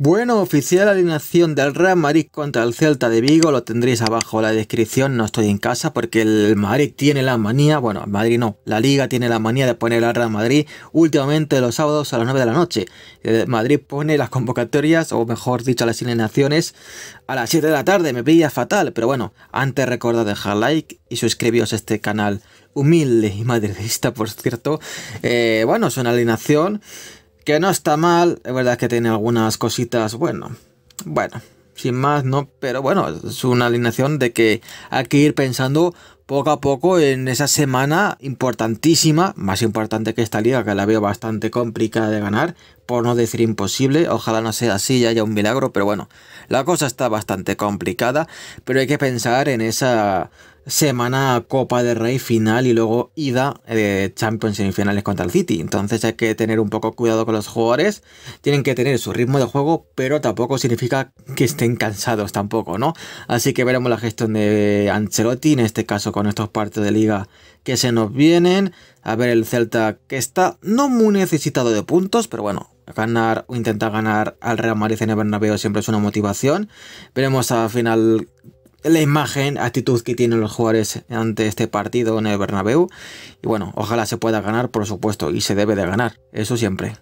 Bueno, oficial alineación del Real Madrid contra el Celta de Vigo, lo tendréis abajo en la descripción, no estoy en casa porque el Madrid tiene la manía, bueno, Madrid no, la Liga tiene la manía de poner al Real Madrid últimamente los sábados a las 9 de la noche. Madrid pone las convocatorias, o mejor dicho, las alineaciones a las 7 de la tarde, me pilla fatal, pero bueno, antes recordad dejar like y suscribiros a este canal humilde y madridista, por cierto. Eh, bueno, es una alineación que no está mal, es verdad que tiene algunas cositas, bueno, bueno, sin más, ¿no? Pero bueno, es una alineación de que hay que ir pensando poco a poco en esa semana importantísima, más importante que esta liga, que la veo bastante complicada de ganar, por no decir imposible, ojalá no sea así y haya un milagro, pero bueno, la cosa está bastante complicada, pero hay que pensar en esa semana Copa de Rey final y luego ida de Champions semifinales contra el City. Entonces hay que tener un poco cuidado con los jugadores. Tienen que tener su ritmo de juego, pero tampoco significa que estén cansados tampoco, ¿no? Así que veremos la gestión de Ancelotti, en este caso con estos partidos de liga que se nos vienen. A ver el Celta que está no muy necesitado de puntos, pero bueno, ganar o intentar ganar al Real Madrid en el Bernabéu siempre es una motivación. Veremos al final la imagen, actitud que tienen los jugadores ante este partido en el Bernabéu. Y bueno, ojalá se pueda ganar, por supuesto, y se debe de ganar, eso siempre.